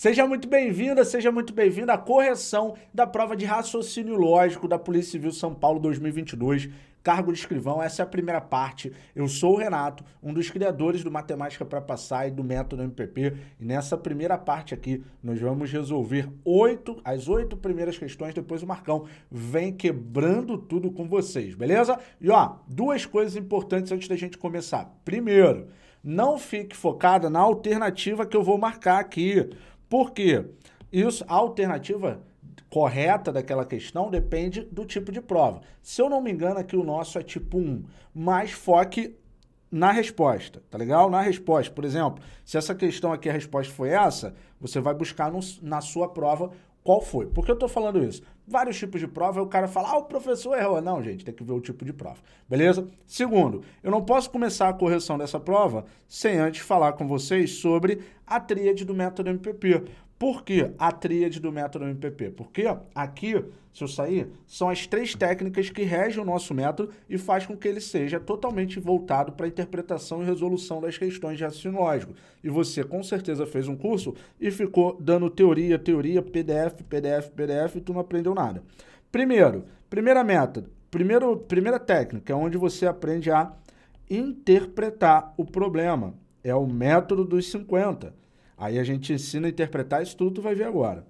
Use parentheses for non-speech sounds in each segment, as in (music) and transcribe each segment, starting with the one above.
Seja muito bem-vinda, seja muito bem-vinda à correção da prova de raciocínio lógico da Polícia Civil São Paulo 2022, cargo de escrivão. Essa é a primeira parte. Eu sou o Renato, um dos criadores do Matemática para Passar e do método MPP. E nessa primeira parte aqui, nós vamos resolver oito, as oito primeiras questões. Depois o Marcão vem quebrando tudo com vocês, beleza? E ó, duas coisas importantes antes da gente começar. Primeiro, não fique focada na alternativa que eu vou marcar aqui. Por quê? Isso, a alternativa correta daquela questão depende do tipo de prova. Se eu não me engano, aqui o nosso é tipo 1, mas foque na resposta, tá legal? Na resposta. Por exemplo, se essa questão aqui a resposta foi essa, você vai buscar no, na sua prova qual foi. Por que eu estou falando isso? Vários tipos de prova, o cara fala, ah, o professor errou. Não, gente, tem que ver o tipo de prova. Beleza? Segundo, eu não posso começar a correção dessa prova sem antes falar com vocês sobre a tríade do método MPP. Por que a tríade do método MPP? Porque aqui, se eu sair, são as três técnicas que regem o nosso método e faz com que ele seja totalmente voltado para a interpretação e resolução das questões de raciocínio lógico. E você com certeza fez um curso e ficou dando teoria, teoria, PDF, PDF, PDF e tu não aprendeu nada. Primeiro, primeira método, primeiro, primeira técnica, é onde você aprende a interpretar o problema. É o método dos 50. Aí a gente ensina a interpretar isso tudo, tu vai ver agora.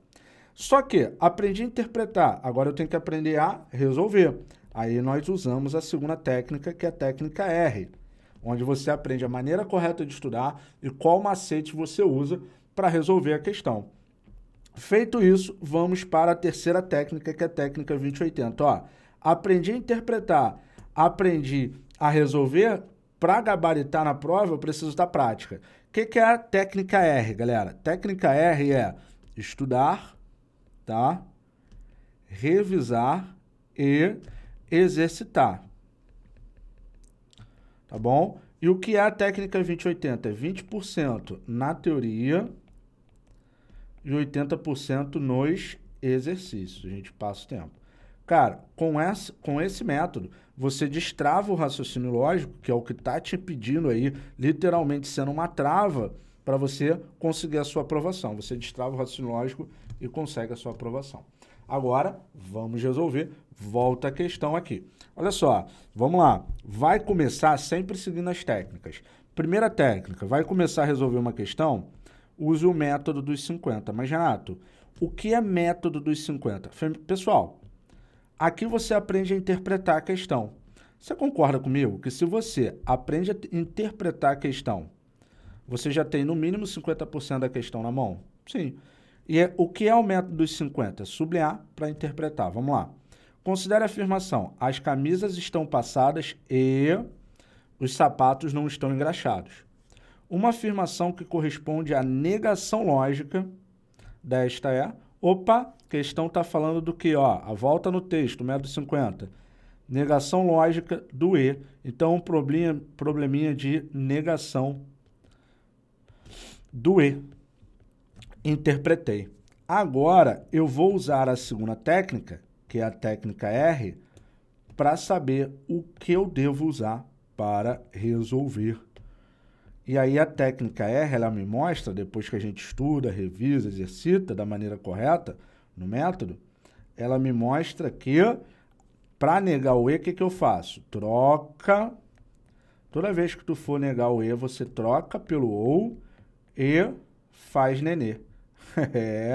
Só que aprendi a interpretar, agora eu tenho que aprender a resolver. Aí nós usamos a segunda técnica, que é a técnica R, onde você aprende a maneira correta de estudar e qual macete você usa para resolver a questão. Feito isso, vamos para a terceira técnica, que é a técnica 2080. Ó, aprendi a interpretar, aprendi a resolver, para gabaritar na prova, eu preciso da prática. O que, que é a técnica R, galera? Técnica R é estudar, tá? Revisar e exercitar. Tá bom? E o que é a técnica 2080? É 20% na teoria e 80% nos exercícios. A gente passa o tempo. Cara, com, essa, com esse método, você destrava o raciocínio lógico, que é o que está te pedindo aí, literalmente sendo uma trava para você conseguir a sua aprovação. Você destrava o raciocínio lógico e consegue a sua aprovação. Agora, vamos resolver. Volta a questão aqui. Olha só, vamos lá. Vai começar sempre seguindo as técnicas. Primeira técnica, vai começar a resolver uma questão, use o método dos 50. Mas, Renato, o que é método dos 50? Pessoal, Aqui você aprende a interpretar a questão. Você concorda comigo que se você aprende a interpretar a questão, você já tem no mínimo 50% da questão na mão? Sim. E é, o que é o método dos 50? Sublinhar para interpretar. Vamos lá. Considere a afirmação: as camisas estão passadas e os sapatos não estão engraxados. Uma afirmação que corresponde à negação lógica desta é Opa, questão está falando do que? Ó, a volta no texto, 150 50. Negação lógica do E. Então, um probleminha, probleminha de negação do E. Interpretei. Agora, eu vou usar a segunda técnica, que é a técnica R, para saber o que eu devo usar para resolver e aí a técnica R, ela me mostra, depois que a gente estuda, revisa, exercita da maneira correta, no método, ela me mostra que, para negar o E, o que, que eu faço? Troca. Toda vez que tu for negar o E, você troca pelo OU e faz nenê. (laughs) é,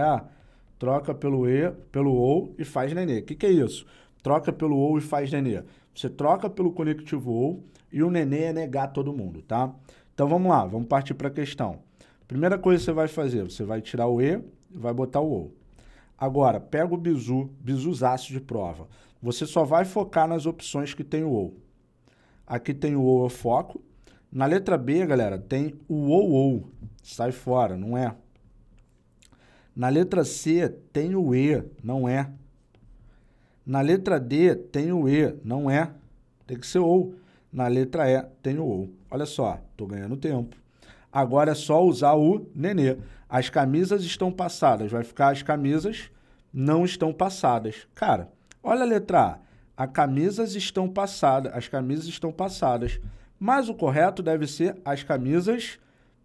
troca pelo E, pelo OU e faz nenê. O que, que é isso? Troca pelo OU e faz nenê. Você troca pelo conectivo OU e o nenê é negar todo mundo, Tá? Então vamos lá, vamos partir para a questão. Primeira coisa que você vai fazer, você vai tirar o E e vai botar o OU. Agora, pega o bizu, bizuzaço de prova. Você só vai focar nas opções que tem o OU. Aqui tem o OU, eu foco. Na letra B, galera, tem o OU, OU. Sai fora, não é. Na letra C, tem o E, não é. Na letra D, tem o E, não é. Tem que ser OU. Na letra E, tem o OU. Olha só, estou ganhando tempo. Agora é só usar o nenê. As camisas estão passadas. Vai ficar as camisas não estão passadas. Cara, olha a letra A. As camisas estão passadas. As camisas estão passadas. Mas o correto deve ser as camisas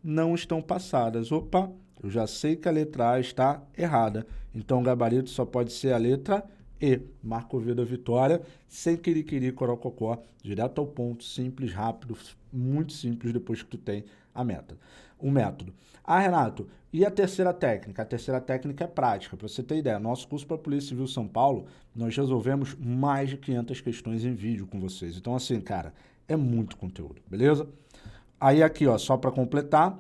não estão passadas. Opa, eu já sei que a letra A está errada. Então o gabarito só pode ser a letra A e Marco V da Vitória, sem querer querer corococó, direto ao ponto, simples, rápido, muito simples depois que tu tem a meta, o método. Ah, Renato, e a terceira técnica? A terceira técnica é prática. Para você ter ideia, nosso curso para Polícia Civil São Paulo, nós resolvemos mais de 500 questões em vídeo com vocês. Então, assim, cara, é muito conteúdo, beleza? Aí aqui, ó, só para completar,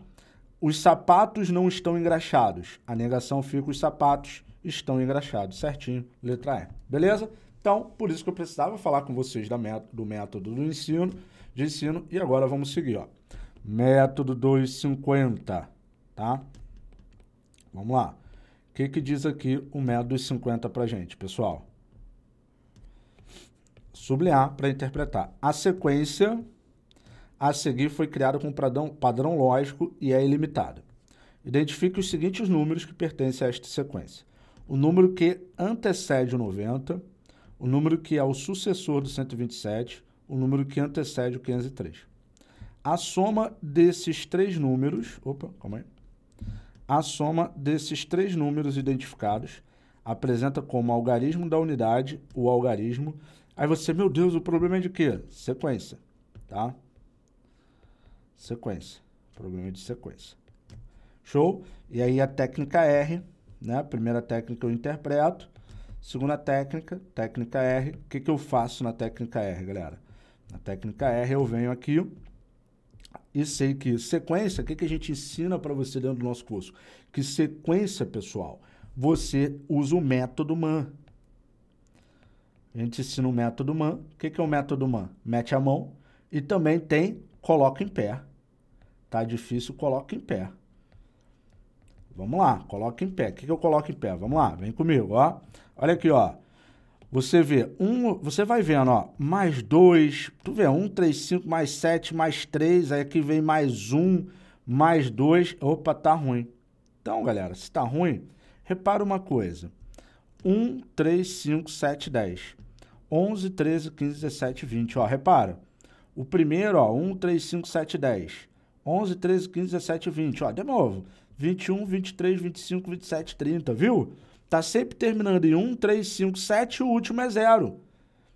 os sapatos não estão engraxados. A negação fica os sapatos estão engraxados certinho, letra E. Beleza? Então, por isso que eu precisava falar com vocês método, do método do ensino, de ensino, e agora vamos seguir, ó. Método 250, tá? Vamos lá. O que, que diz aqui o método 250 para gente, pessoal? Sublinhar para interpretar. A sequência a seguir foi criada com padrão, padrão lógico e é ilimitada. Identifique os seguintes números que pertencem a esta sequência o número que antecede o 90, o número que é o sucessor do 127, o número que antecede o 503. A soma desses três números, opa, calma aí. A soma desses três números identificados apresenta como algarismo da unidade o algarismo. Aí você, meu Deus, o problema é de quê? Sequência, tá? Sequência. Problema de sequência. Show? E aí a técnica R né? primeira técnica eu interpreto. Segunda técnica, técnica R. O que, que eu faço na técnica R, galera? Na técnica R eu venho aqui e sei que sequência, o que, que a gente ensina para você dentro do nosso curso? Que sequência, pessoal, você usa o método MAN. A gente ensina o método MAN. O que, que é o método MAN? Mete a mão e também tem coloca em pé. Tá difícil, coloca em pé. Vamos lá, coloca em pé. O que, que eu coloco em pé? Vamos lá, vem comigo, ó. Olha aqui, ó. Você vê um, você vai vendo, ó, mais dois, tu vê um, três, cinco, mais sete, mais três, aí aqui vem mais um, mais dois. Opa, tá ruim. Então, galera, se tá ruim, repara uma coisa. 1, 3, 5, 7, 10. 11, 13, 15, 17, 20. Ó, repara. O primeiro, ó, 1, 3, 5, 7, 10. 11, 13, 15, 17, 20. Ó, de novo. 21, 23, 25, 27, 30, viu? Tá sempre terminando em 1, 3, 5, 7 e o último é zero.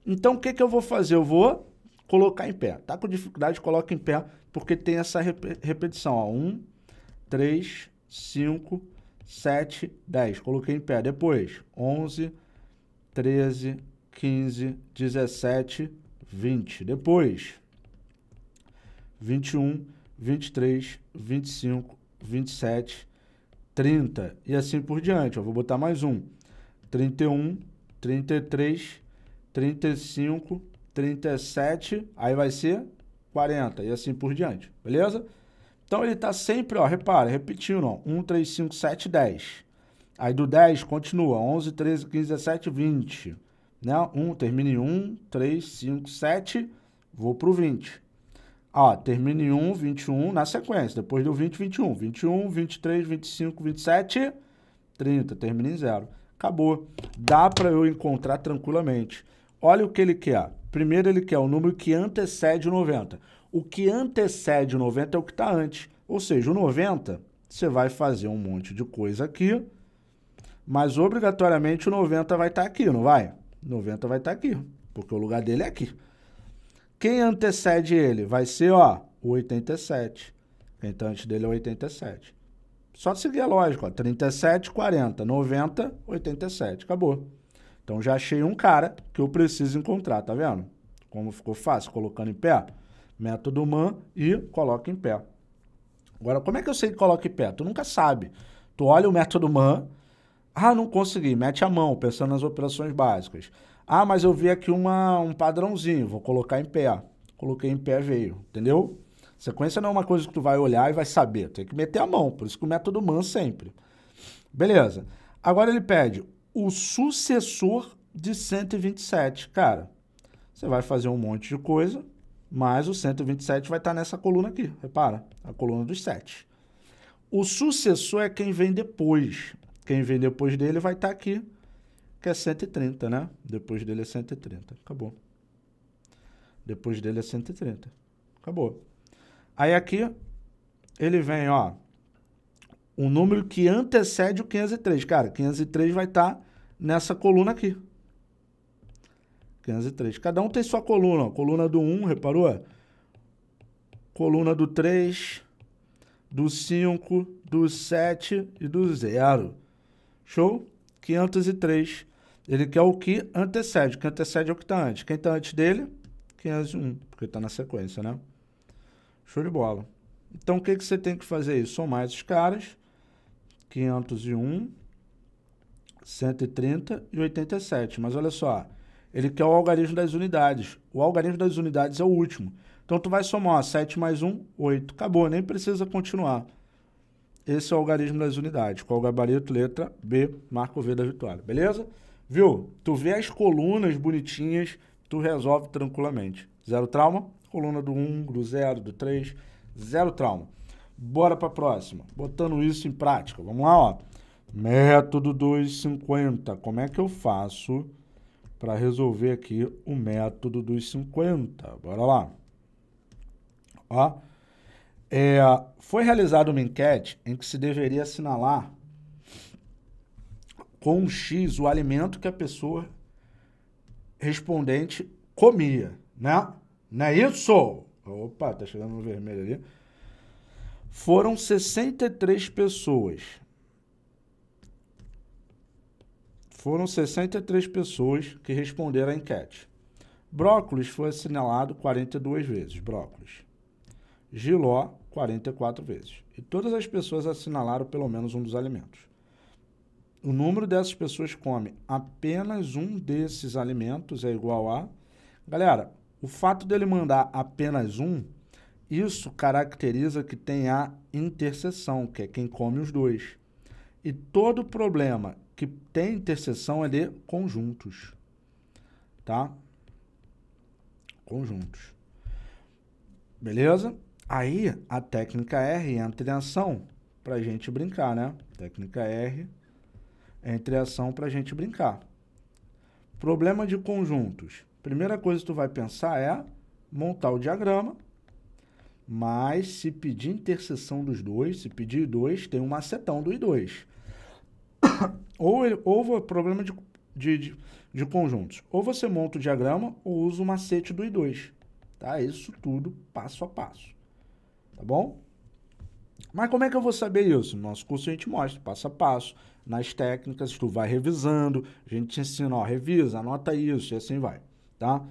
Então o que, que eu vou fazer? Eu vou colocar em pé. Tá com dificuldade, coloca em pé, porque tem essa rep repetição. Ó. 1, 3, 5, 7, 10. Coloquei em pé. Depois, 11, 13, 15, 17, 20. Depois, 21, 23, 25, 27, 30 e assim por diante. Eu vou botar mais um. 31, 33, 35, 37, aí vai ser 40 e assim por diante, beleza? Então ele está sempre, ó, repara, repetindo, ó, 1, 3, 5, 7, 10. Aí do 10 continua, 11, 13, 15, 17, 20. Né? Um, termina em 1, 3, 5, 7, vou para o 20. Ó, termine em 1, 21 na sequência. Depois do 20, 21. 21, 23, 25, 27, 30. Termina em 0. Acabou. Dá para eu encontrar tranquilamente. Olha o que ele quer. Primeiro ele quer o número que antecede o 90. O que antecede o 90 é o que está antes. Ou seja, o 90, você vai fazer um monte de coisa aqui, mas obrigatoriamente o 90 vai estar tá aqui, não vai? 90 vai estar tá aqui, porque o lugar dele é aqui. Quem antecede ele? Vai ser, ó, o 87. Então, antes dele é 87. Só seguir a lógica, ó, 37, 40, 90, 87. Acabou. Então, já achei um cara que eu preciso encontrar, tá vendo? Como ficou fácil, colocando em pé. Método MAN e coloca em pé. Agora, como é que eu sei que coloca em pé? Tu nunca sabe. Tu olha o método MAN, ah, não consegui, mete a mão, pensando nas operações básicas. Ah, mas eu vi aqui uma, um padrãozinho, vou colocar em pé. Ah, coloquei em pé, veio, entendeu? Sequência não é uma coisa que tu vai olhar e vai saber, tem que meter a mão, por isso que o método MAN sempre. Beleza. Agora ele pede o sucessor de 127. Cara, você vai fazer um monte de coisa, mas o 127 vai estar tá nessa coluna aqui, repara, a coluna dos 7. O sucessor é quem vem depois. Quem vem depois dele vai estar tá aqui que é 130, né? Depois dele é 130. Acabou. Depois dele é 130. Acabou. Aí aqui, ele vem, ó, O número que antecede o 503. Cara, 503 vai estar tá nessa coluna aqui. 503. Cada um tem sua coluna. Ó. Coluna do 1, reparou? Coluna do 3, do 5, do 7 e do 0. Show? 503 ele quer o que antecede. O que antecede é o que está antes. Quem está antes dele, 501, porque está na sequência, né? Show de bola. Então, o que, que você tem que fazer aí? Somar esses caras, 501, 130 e 87. Mas olha só, ele quer o algarismo das unidades. O algarismo das unidades é o último. Então, tu vai somar ó, 7 mais 1, 8. Acabou, nem precisa continuar. Esse é o algarismo das unidades. Qual o gabarito? Letra B, marco V da vitória. Beleza? Viu? Tu vê as colunas bonitinhas, tu resolve tranquilamente. Zero trauma? Coluna do 1, do 0, do 3. Zero trauma. Bora para a próxima. Botando isso em prática. Vamos lá, ó. Método 250. Como é que eu faço para resolver aqui o método dos 50? Bora lá. Ó. É, foi realizada uma enquete em que se deveria assinalar com um X o alimento que a pessoa respondente comia, né? Não é isso? Opa, tá chegando no vermelho ali. Foram 63 pessoas. Foram 63 pessoas que responderam a enquete. Brócolis foi assinalado 42 vezes, brócolis. Giló, 44 vezes. E todas as pessoas assinalaram pelo menos um dos alimentos o número dessas pessoas come apenas um desses alimentos é igual a. Galera, o fato dele mandar apenas um, isso caracteriza que tem a interseção, que é quem come os dois. E todo problema que tem interseção é de conjuntos. Tá? Conjuntos. Beleza? Aí a técnica R entra em ação para gente brincar, né? Técnica R entre ação para a gente brincar. Problema de conjuntos. Primeira coisa que tu vai pensar é montar o diagrama, mas se pedir interseção dos dois, se pedir dois, tem um macetão do I2. (coughs) ou, o problema de, de, de, de conjuntos. Ou você monta o diagrama ou usa o macete do I2. Tá? Isso tudo passo a passo. Tá bom? Mas como é que eu vou saber isso? No nosso curso a gente mostra passo a passo nas técnicas, tu vai revisando, a gente te ensina, ó, revisa, anota isso, e assim vai, tá?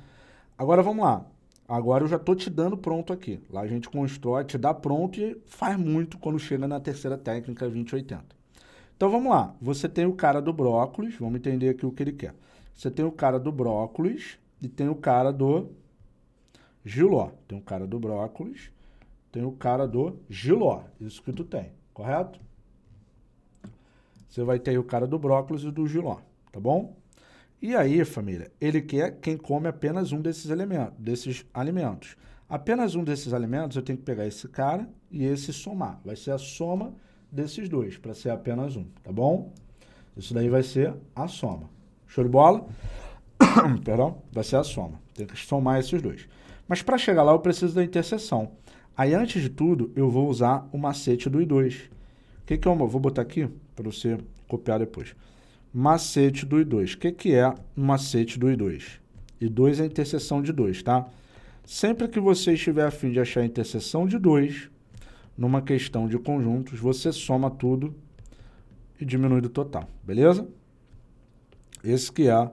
Agora vamos lá. Agora eu já tô te dando pronto aqui. Lá a gente constrói, te dá pronto e faz muito quando chega na terceira técnica 2080. Então vamos lá. Você tem o cara do brócolis, vamos entender aqui o que ele quer. Você tem o cara do brócolis e tem o cara do giló. Tem o cara do brócolis, tem o cara do giló. Isso que tu tem, correto? Você vai ter o cara do brócolis e do giló, tá bom? E aí, família, ele quer quem come apenas um desses elementos, desses alimentos. Apenas um desses alimentos, eu tenho que pegar esse cara e esse somar. Vai ser a soma desses dois, para ser apenas um, tá bom? Isso daí vai ser a soma. Show de bola? (coughs) Perdão? Vai ser a soma. Tem que somar esses dois. Mas para chegar lá, eu preciso da interseção. Aí, antes de tudo, eu vou usar o macete do I2. O que, que eu vou botar aqui? para você copiar depois. Macete do I2. O que, que é macete do I2? I2 é a interseção de 2, tá? Sempre que você estiver a fim de achar a interseção de 2, numa questão de conjuntos, você soma tudo e diminui do total, beleza? Esse que é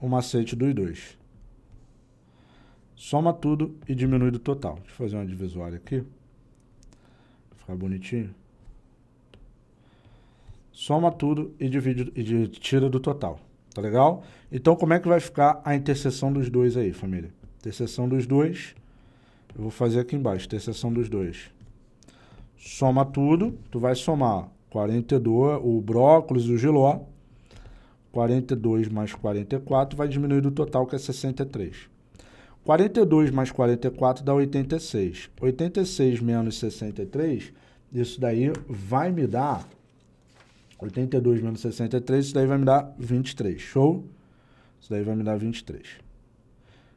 o macete do I2. Soma tudo e diminui do total. Deixa eu fazer uma divisória aqui. Ficar bonitinho soma tudo e divide e de, tira do total. Tá legal? Então, como é que vai ficar a interseção dos dois aí, família? Interseção dos dois, eu vou fazer aqui embaixo, interseção dos dois. Soma tudo, tu vai somar 42, o brócolis e o giló, 42 mais 44 vai diminuir do total, que é 63. 42 mais 44 dá 86. 86 menos 63, isso daí vai me dar 82 menos 63, isso daí vai me dar 23. Show? Isso daí vai me dar 23.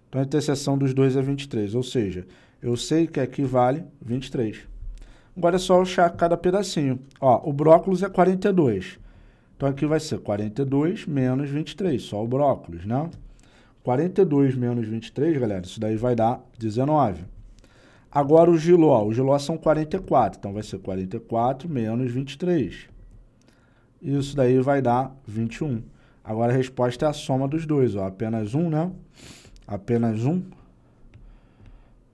Então, a interseção dos dois é 23. Ou seja, eu sei que aqui vale 23. Agora é só achar cada pedacinho. Ó, o brócolis é 42. Então, aqui vai ser 42 menos 23. Só o brócolis, né? 42 menos 23, galera, isso daí vai dar 19. Agora o giló. O giló são 44. Então, vai ser 44 menos 23. Isso daí vai dar 21. Agora a resposta é a soma dos dois, ó. Apenas um, né? Apenas um.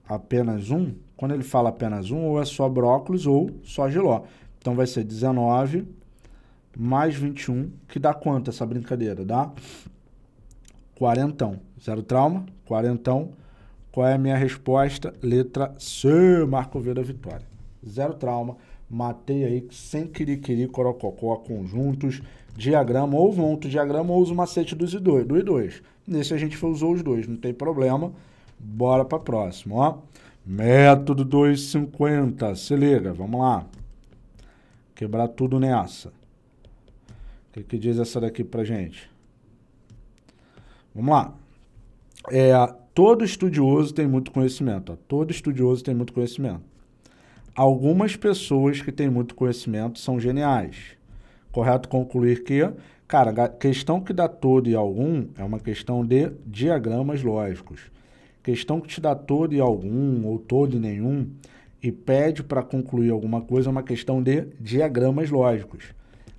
Apenas um. Quando ele fala apenas um, ou é só brócolis ou só giló. Então vai ser 19 mais 21, que dá quanto essa brincadeira? Dá quarentão. Zero trauma, quarentão. Qual é a minha resposta? Letra C, Marco V da Vitória. Zero trauma. Matei aí sem querer, querer, corococó, conjuntos, diagrama. Ou monto diagrama ou uso macete dos e dois, do e dois. Nesse a gente usou os dois, não tem problema. Bora para próximo, ó. Método 250, se liga, vamos lá. Quebrar tudo nessa. O que, que diz essa daqui pra gente? Vamos lá. É, todo estudioso tem muito conhecimento. Ó. Todo estudioso tem muito conhecimento algumas pessoas que têm muito conhecimento são geniais. Correto concluir que, cara, a questão que dá todo e algum é uma questão de diagramas lógicos. Questão que te dá todo e algum ou todo e nenhum e pede para concluir alguma coisa é uma questão de diagramas lógicos.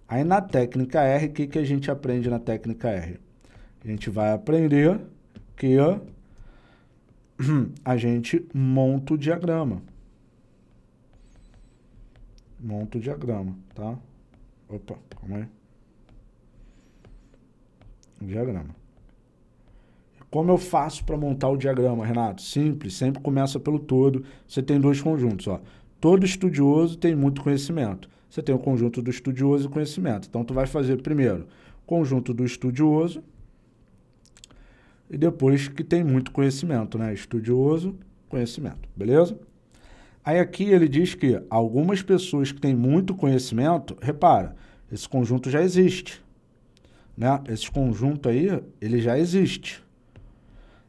Aí na técnica R, o que, que a gente aprende na técnica R? A gente vai aprender que (clears throat) a gente monta o diagrama monto o diagrama, tá? Opa, calma aí. diagrama. Como eu faço para montar o diagrama, Renato? Simples, sempre começa pelo todo. Você tem dois conjuntos, ó. Todo estudioso tem muito conhecimento. Você tem o conjunto do estudioso e conhecimento. Então, tu vai fazer primeiro conjunto do estudioso e depois que tem muito conhecimento, né? Estudioso, conhecimento, beleza? Aí aqui ele diz que algumas pessoas que têm muito conhecimento, repara, esse conjunto já existe. Né? Esse conjunto aí, ele já existe.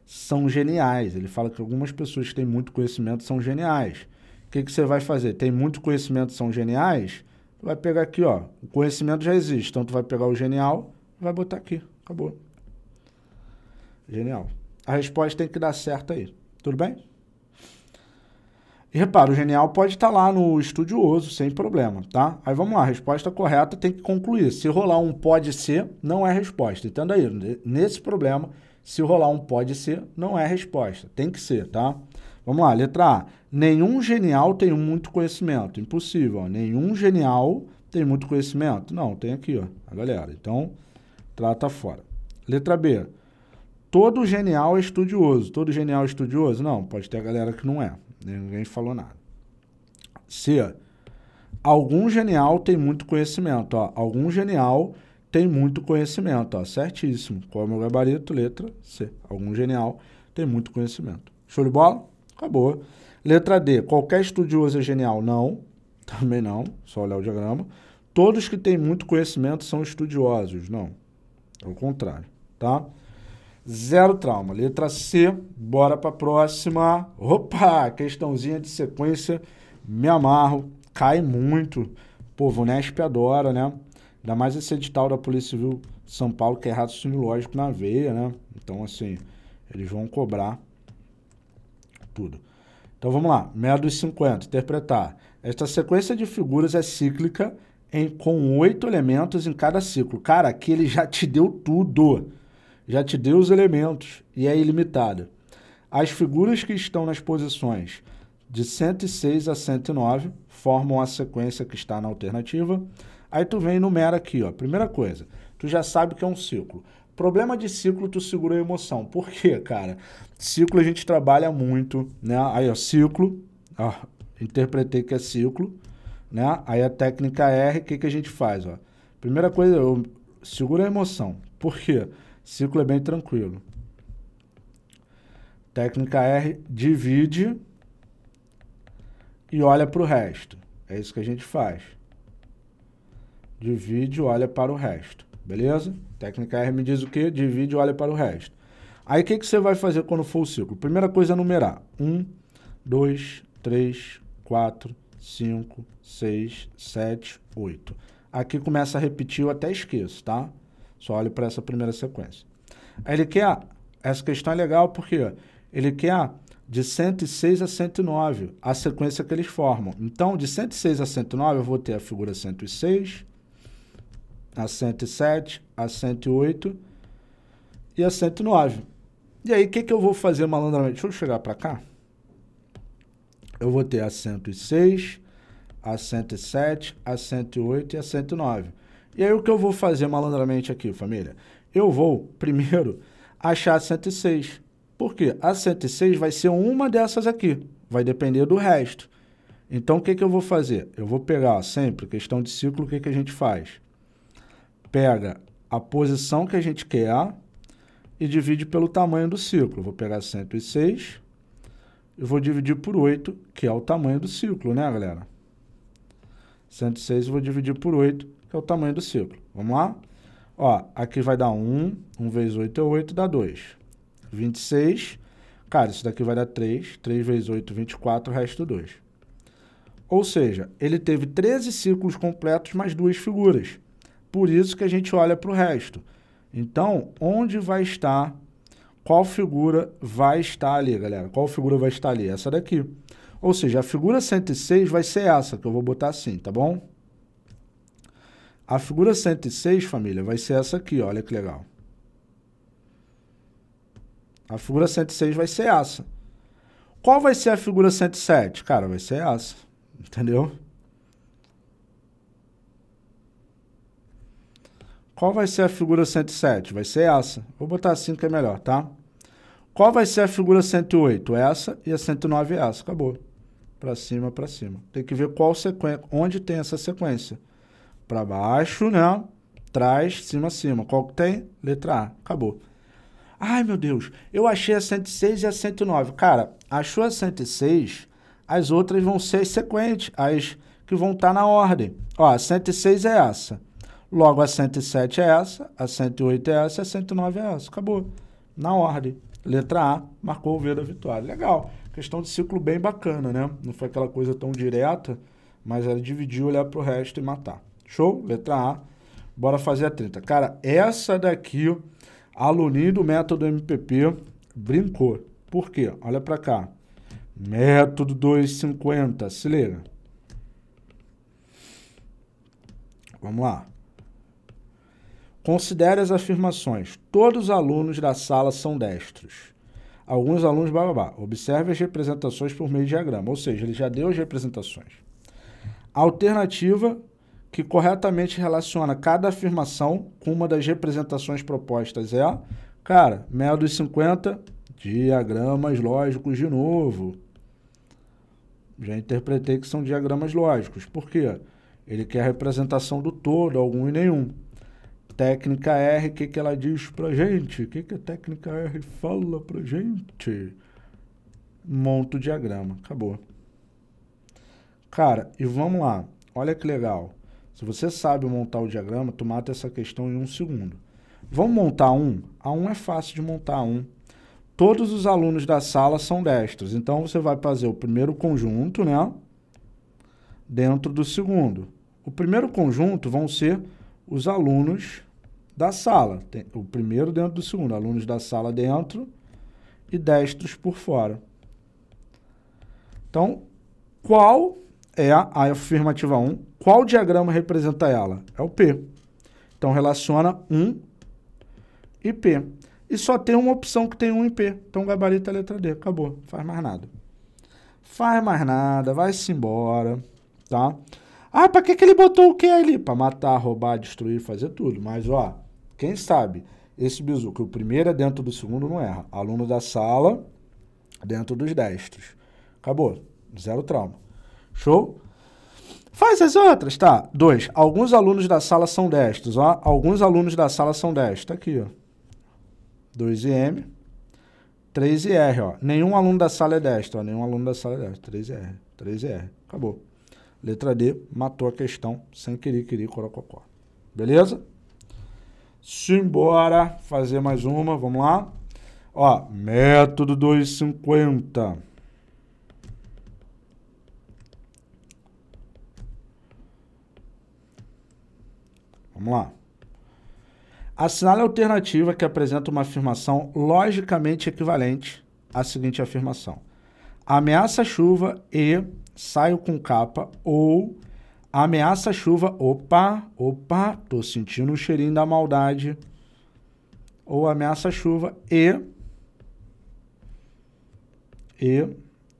São geniais. Ele fala que algumas pessoas que têm muito conhecimento são geniais. O que, que você vai fazer? Tem muito conhecimento, são geniais? vai pegar aqui, ó. O conhecimento já existe. Então tu vai pegar o genial e vai botar aqui. Acabou. Genial. A resposta tem que dar certo aí. Tudo bem? E repara, o genial pode estar tá lá no estudioso sem problema, tá? Aí vamos lá, resposta correta tem que concluir. Se rolar um pode ser, não é resposta. Entenda aí, nesse problema, se rolar um pode ser, não é resposta. Tem que ser, tá? Vamos lá, letra A. Nenhum genial tem muito conhecimento. Impossível, ó. Nenhum genial tem muito conhecimento. Não, tem aqui, ó, a galera. Então, trata fora. Letra B. Todo genial é estudioso. Todo genial é estudioso? Não, pode ter a galera que não é. Né? Ninguém falou nada. C. Algum genial tem muito conhecimento. Ó. Algum genial tem muito conhecimento. Ó. Certíssimo. Qual é o meu gabarito? Letra C. Algum genial tem muito conhecimento. Show de bola? Acabou. Letra D. Qualquer estudioso é genial? Não. (laughs) Também não. Só olhar o diagrama. Todos que têm muito conhecimento são estudiosos? Não. É o contrário. Tá? Zero trauma. Letra C, bora para a próxima. Opa, questãozinha de sequência, me amarro, cai muito. Povo Nesp adora, né? Ainda mais esse edital da Polícia Civil de São Paulo, que é raciocínio lógico na veia, né? Então, assim, eles vão cobrar tudo. Então, vamos lá. médio dos 50, interpretar. Esta sequência de figuras é cíclica em, com oito elementos em cada ciclo. Cara, aqui ele já te deu tudo já te deu os elementos e é ilimitada. As figuras que estão nas posições de 106 a 109 formam a sequência que está na alternativa. Aí tu vem e numera aqui, ó. Primeira coisa, tu já sabe que é um ciclo. Problema de ciclo, tu segura a emoção. Por quê, cara? Ciclo a gente trabalha muito, né? Aí, ó, ciclo, ó, interpretei que é ciclo, né? Aí a técnica R, o que, que a gente faz, ó? Primeira coisa, eu seguro a emoção. Por quê? Ciclo é bem tranquilo. Técnica R divide e olha para o resto. É isso que a gente faz. Divide e olha para o resto. Beleza? Técnica R me diz o que? Divide e olha para o resto. Aí o que, que você vai fazer quando for o ciclo? Primeira coisa é numerar. 1, 2, 3, 4, 5, 6, 7, 8. Aqui começa a repetir, eu até esqueço, tá? Só olho para essa primeira sequência. ele quer, essa questão é legal porque ele quer de 106 a 109 a sequência que eles formam. Então, de 106 a 109 eu vou ter a figura 106, a 107, a 108 e a 109. E aí, o que, que eu vou fazer malandramente? Deixa eu chegar para cá. Eu vou ter a 106, a 107, a 108 e a 109. E aí o que eu vou fazer malandramente aqui, família? Eu vou, primeiro, achar a 106. Por quê? A 106 vai ser uma dessas aqui. Vai depender do resto. Então, o que, que eu vou fazer? Eu vou pegar ó, sempre, questão de ciclo, o que, que a gente faz? Pega a posição que a gente quer e divide pelo tamanho do ciclo. Vou pegar 106 e vou dividir por 8, que é o tamanho do ciclo, né, galera? 106 eu vou dividir por 8, que é o tamanho do círculo. Vamos lá? Ó, aqui vai dar 1, 1 vezes 8 é 8, dá 2. 26, cara, isso daqui vai dar 3, 3 vezes 8, 24, resto 2. Ou seja, ele teve 13 círculos completos mais duas figuras. Por isso que a gente olha para o resto. Então, onde vai estar, qual figura vai estar ali, galera? Qual figura vai estar ali? Essa daqui. Ou seja, a figura 106 vai ser essa, que eu vou botar assim, tá bom? A figura 106, família, vai ser essa aqui, olha que legal. A figura 106 vai ser essa. Qual vai ser a figura 107? Cara, vai ser essa, entendeu? Qual vai ser a figura 107? Vai ser essa. Vou botar assim que é melhor, tá? Qual vai ser a figura 108? Essa e a 109 é essa. Acabou. Para cima, para cima. Tem que ver qual sequência, onde tem essa sequência para baixo, né? Trás, cima, cima. Qual que tem? Letra A. Acabou. Ai, meu Deus, eu achei a 106 e a 109. Cara, achou a 106, as outras vão ser sequentes, as que vão estar tá na ordem. Ó, a 106 é essa. Logo, a 107 é essa, a 108 é essa, a 109 é essa. Acabou. Na ordem. Letra A, marcou o V da vitória. Legal. Questão de ciclo bem bacana, né? Não foi aquela coisa tão direta, mas era dividir, olhar para o resto e matar. Show? Letra A. Bora fazer a 30. Cara, essa daqui, aluninho do método MPP, brincou. Por quê? Olha pra cá. Método 250, se liga. Vamos lá. Considere as afirmações. Todos os alunos da sala são destros. Alguns alunos, bababá. Observe as representações por meio de diagrama. Ou seja, ele já deu as representações. Alternativa que corretamente relaciona cada afirmação com uma das representações propostas. É, cara, mel dos 50, diagramas lógicos de novo. Já interpretei que são diagramas lógicos. Por quê? Ele quer a representação do todo, algum e nenhum. Técnica R, o que, que ela diz pra gente? O que, que a técnica R fala pra gente? Monta o diagrama. Acabou. Cara, e vamos lá. Olha que legal. Se você sabe montar o diagrama, tu mata essa questão em um segundo. Vamos montar um? A um é fácil de montar um. Todos os alunos da sala são destros. Então você vai fazer o primeiro conjunto, né? Dentro do segundo. O primeiro conjunto vão ser os alunos da sala. Tem o primeiro dentro do segundo. Alunos da sala dentro e destros por fora. Então, qual é a, afirmativa 1. Qual diagrama representa ela? É o P. Então, relaciona 1 e P. E só tem uma opção que tem 1 e P. Então, gabarito é a letra D. Acabou. Faz mais nada. Faz mais nada. Vai-se embora. Tá? Ah, para que, que ele botou o que ali? Para matar, roubar, destruir, fazer tudo. Mas, ó, quem sabe? Esse bizu, que o primeiro é dentro do segundo, não erra. Aluno da sala, dentro dos destros. Acabou. Zero trauma. Show? Faz as outras, tá? Dois. Alguns alunos da sala são destros, ó. Alguns alunos da sala são destros. Tá aqui, ó. 2M. 3R, ó. Nenhum aluno da sala é destro, ó. Nenhum aluno da sala é destro. 3R. 3R. Acabou. Letra D matou a questão sem querer, querer, corococó. Beleza? Simbora fazer mais uma, vamos lá. Ó, método 250. Vamos lá. Assinale a alternativa que apresenta uma afirmação logicamente equivalente à seguinte afirmação. Ameaça chuva e saio com capa ou ameaça chuva, opa, opa, tô sentindo um cheirinho da maldade. Ou ameaça chuva e e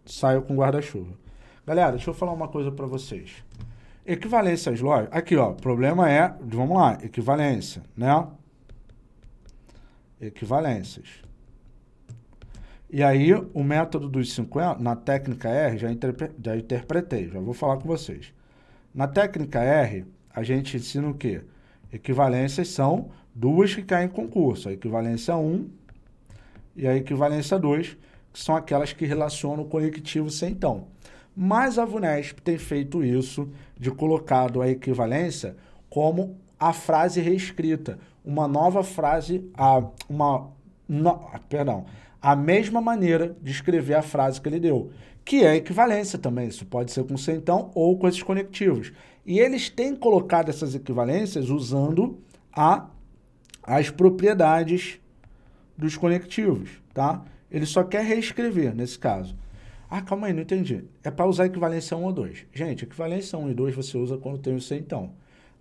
saio com guarda-chuva. Galera, deixa eu falar uma coisa para vocês. Equivalência às lojas. Aqui, ó. O problema é. Vamos lá. Equivalência, né? Equivalências. E aí, o método dos 50, na técnica R, já, interpre, já interpretei, já vou falar com vocês. Na técnica R, a gente ensina o quê? Equivalências são duas que caem em concurso. A equivalência 1 e a equivalência 2, que são aquelas que relacionam o conectivo sem então. Mas a Vunesp tem feito isso de colocado a equivalência como a frase reescrita, uma nova frase, a, uma, no, perdão, a mesma maneira de escrever a frase que ele deu, que é equivalência também, isso pode ser com centão ou com esses conectivos. E eles têm colocado essas equivalências usando a, as propriedades dos conectivos, tá? Ele só quer reescrever nesse caso. Ah, calma aí, não entendi. É para usar equivalência 1 ou 2. Gente, equivalência 1 e 2 você usa quando tem o C então.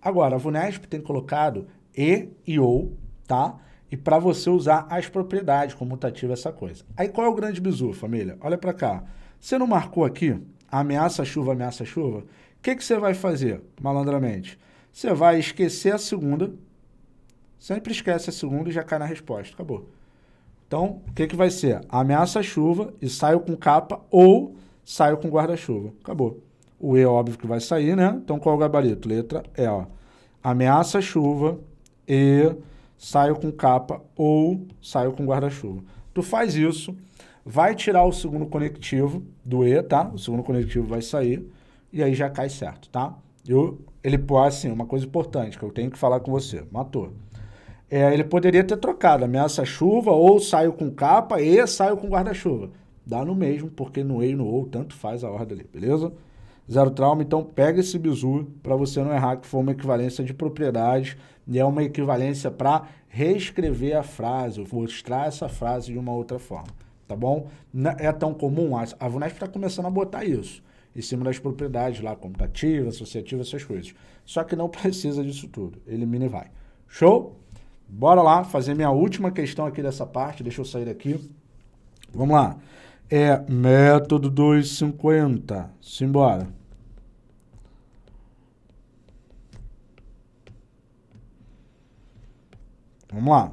Agora, a VUNESP tem colocado E e OU, tá? E para você usar as propriedades comutativas, essa coisa. Aí qual é o grande bizu, família? Olha para cá. Você não marcou aqui ameaça chuva, ameaça chuva? O que, que você vai fazer, malandramente? Você vai esquecer a segunda. Sempre esquece a segunda e já cai na resposta. Acabou. Então, o que, que vai ser? Ameaça chuva e saio com capa ou saio com guarda-chuva. Acabou. O E, é óbvio que vai sair, né? Então, qual é o gabarito? Letra E, ó. Ameaça chuva e saio com capa ou saio com guarda-chuva. Tu faz isso, vai tirar o segundo conectivo do E, tá? O segundo conectivo vai sair e aí já cai certo, tá? Eu, ele, assim, uma coisa importante que eu tenho que falar com você. Matou é, ele poderia ter trocado ameaça-chuva ou saio com capa e saio com guarda-chuva. Dá no mesmo, porque no E e no OU tanto faz a ordem ali, beleza? Zero trauma, então pega esse bizu para você não errar, que foi uma equivalência de propriedades e é uma equivalência para reescrever a frase, mostrar essa frase de uma outra forma, tá bom? Não é tão comum, a, a VUNESP está começando a botar isso em cima das propriedades lá, comutativa, associativa, essas coisas. Só que não (laughs) precisa disso tudo, elimina e vai. Show? Bora lá, fazer minha última questão aqui dessa parte. Deixa eu sair daqui. Vamos lá. É método 250. Simbora. Vamos lá.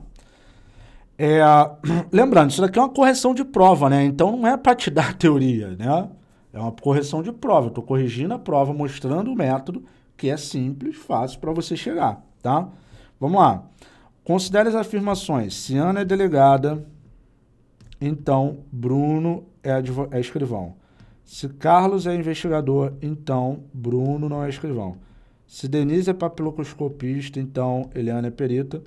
É, (clears throat) lembrando, isso daqui é uma correção de prova, né? Então não é para te dar (laughs) teoria, né? É uma correção de prova. Eu estou corrigindo a prova, mostrando o método que é simples, fácil para você chegar, tá? Vamos lá. Considere as afirmações. Se Ana é delegada, então Bruno é, é escrivão. Se Carlos é investigador, então Bruno não é escrivão. Se Denise é papiloscopista, então Eliana é perita.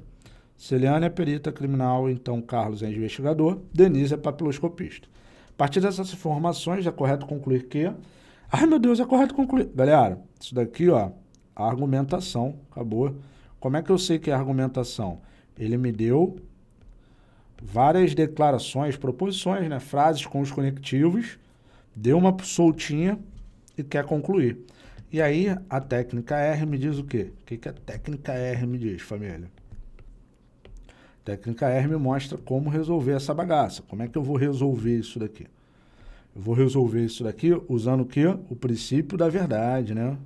Se Eliana é perita criminal, então Carlos é investigador. Denise é papiloscopista. A partir dessas informações, é correto concluir que. Ai meu Deus, é correto concluir. Galera, isso daqui, ó, a argumentação acabou. Como é que eu sei que é argumentação? Ele me deu várias declarações, proposições, né? frases com os conectivos, deu uma soltinha e quer concluir. E aí a técnica R me diz o quê? O que, que a técnica R me diz, família? A técnica R me mostra como resolver essa bagaça. Como é que eu vou resolver isso daqui? Eu vou resolver isso daqui usando o quê? O princípio da verdade, né?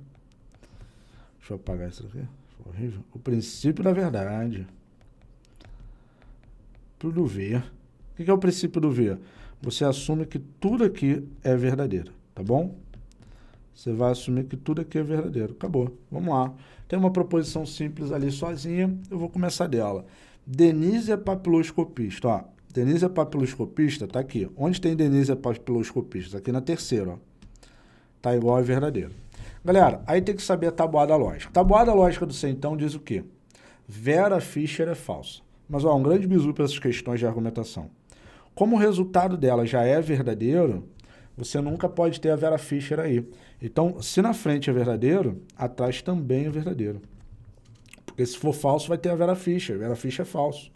Deixa eu apagar isso daqui. O princípio da verdade do ver. O que é o princípio do ver? Você assume que tudo aqui é verdadeiro, tá bom? Você vai assumir que tudo aqui é verdadeiro. Acabou. Vamos lá. Tem uma proposição simples ali sozinha. Eu vou começar dela. Denise é papiloscopista. Ó, Denise é papiloscopista, tá aqui. Onde tem Denise é papiloscopista? Aqui na terceira, ó. Tá igual a verdadeiro. Galera, aí tem que saber a tabuada lógica. Tabuada lógica do C, então, diz o quê? Vera Fischer é falsa. Mas ó, um grande bizu para essas questões de argumentação. Como o resultado dela já é verdadeiro, você nunca pode ter a Vera Fischer aí. Então, se na frente é verdadeiro, atrás também é verdadeiro. Porque se for falso, vai ter a Vera Fischer. Vera Fischer é falso.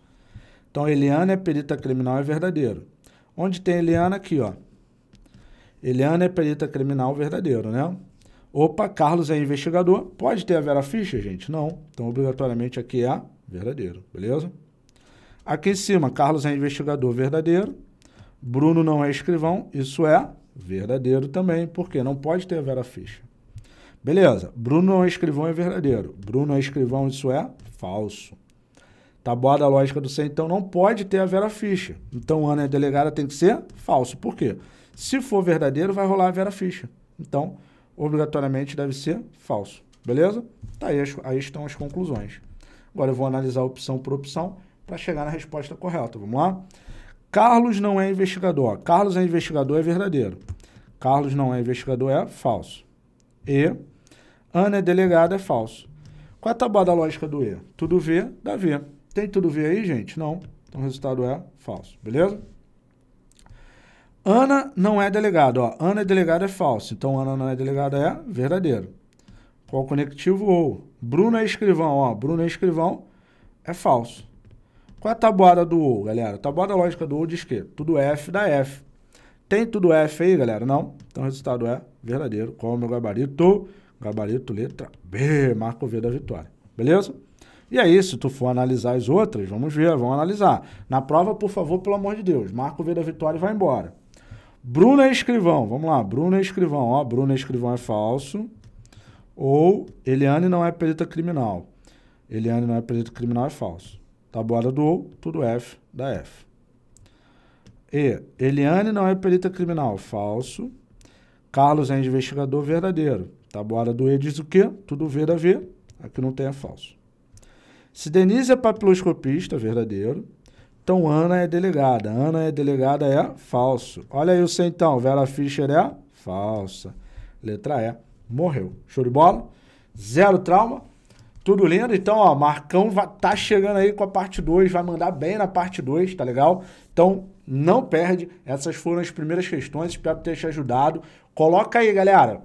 Então, Eliana é perita criminal, é verdadeiro. Onde tem Eliana aqui, ó. Eliana é perita criminal verdadeiro, né? Opa, Carlos é investigador. Pode ter a Vera Fischer, gente? Não. Então, obrigatoriamente aqui é verdadeiro, beleza? Aqui em cima, Carlos é investigador verdadeiro, Bruno não é escrivão, isso é verdadeiro também, porque não pode ter Vera Ficha. Beleza, Bruno não é escrivão, é verdadeiro. Bruno é escrivão, isso é falso. Tabuada tá a lógica do C, então não pode ter a Vera Ficha. Então Ana é delegada, tem que ser falso. Por quê? Se for verdadeiro, vai rolar a Vera Ficha. Então, obrigatoriamente deve ser falso. Beleza? Tá aí, as, aí estão as conclusões. Agora eu vou analisar opção por opção para chegar na resposta correta. Vamos lá? Carlos não é investigador. Carlos é investigador, é verdadeiro. Carlos não é investigador, é falso. E Ana é delegada, é falso. Qual é a tabuada lógica do E? Tudo V dá V. Tem tudo V aí, gente? Não. Então o resultado é falso, beleza? Ana não é delegada. Ó. Ana é delegada, é falso. Então Ana não é delegada, é verdadeiro. Qual conectivo ou? Bruno é escrivão. Ó. Bruno é escrivão, é falso. Qual é a tabuada do O, galera? A tabuada lógica do O diz que tudo é F dá F. Tem tudo F aí, galera? Não. Então o resultado é verdadeiro. Qual é o meu gabarito? Gabarito letra B. Marco V da vitória. Beleza? E aí, é se tu for analisar as outras, vamos ver, vamos analisar. Na prova, por favor, pelo amor de Deus, Marco V da vitória e vai embora. é Escrivão, vamos lá, é Escrivão, ó, é Escrivão é falso. Ou Eliane não é perita criminal. Eliane não é perita criminal, é falso. Tabuada do OU, tudo F da F. E. Eliane não é perita criminal. Falso. Carlos é investigador verdadeiro. Tabuada do E diz o quê? Tudo V da V. Aqui não tem é falso. Se Denise é papiloscopista, verdadeiro. Então Ana é delegada. Ana é delegada é falso. Olha aí o C então. Vera Fischer é falsa. Letra E. Morreu. Show de bola? Zero trauma? Tudo lindo? Então, ó, Marcão tá chegando aí com a parte 2, vai mandar bem na parte 2, tá legal? Então, não perde. Essas foram as primeiras questões, espero ter te ajudado. Coloca aí, galera.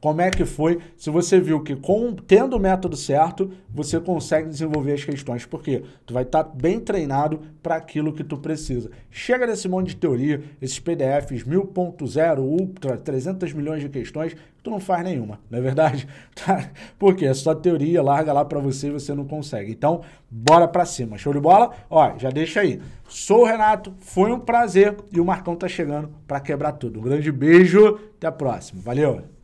Como é que foi? Se você viu que com, tendo o método certo, você consegue desenvolver as questões. Por quê? Tu vai estar tá bem treinado para aquilo que tu precisa. Chega desse monte de teoria, esses PDFs 1000.0, Ultra, 300 milhões de questões, tu não faz nenhuma, não é verdade? (laughs) Tá? Por Porque é só teoria, larga lá para você e você não consegue. Então, bora para cima. Show de bola? Ó, já deixa aí. Sou o Renato, foi um prazer e o Marcão tá chegando para quebrar tudo. Um grande beijo, até a próxima. Valeu!